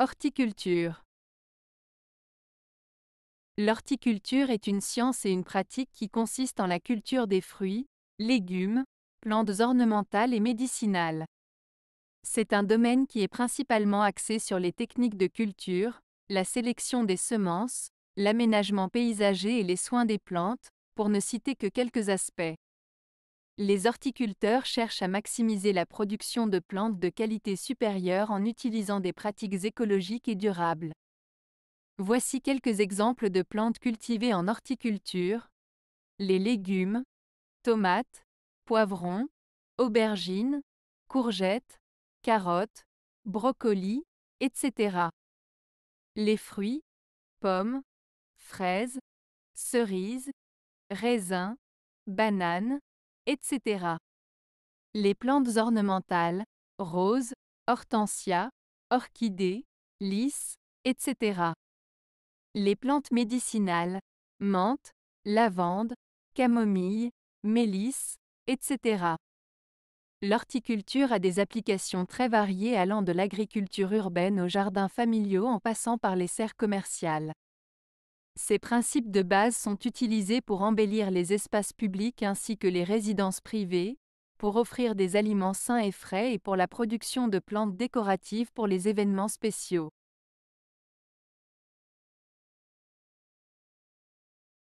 Horticulture L'horticulture est une science et une pratique qui consiste en la culture des fruits, légumes, plantes ornementales et médicinales. C'est un domaine qui est principalement axé sur les techniques de culture, la sélection des semences, l'aménagement paysager et les soins des plantes, pour ne citer que quelques aspects les horticulteurs cherchent à maximiser la production de plantes de qualité supérieure en utilisant des pratiques écologiques et durables. Voici quelques exemples de plantes cultivées en horticulture. Les légumes, tomates, poivrons, aubergines, courgettes, carottes, brocolis, etc. Les fruits, pommes, fraises, cerises, raisins, bananes, etc. Les plantes ornementales, roses, hortensias, orchidées, lys, etc. Les plantes médicinales, menthe, lavande, camomille, mélisse, etc. L'horticulture a des applications très variées allant de l'agriculture urbaine aux jardins familiaux en passant par les serres commerciales. Ces principes de base sont utilisés pour embellir les espaces publics ainsi que les résidences privées, pour offrir des aliments sains et frais et pour la production de plantes décoratives pour les événements spéciaux.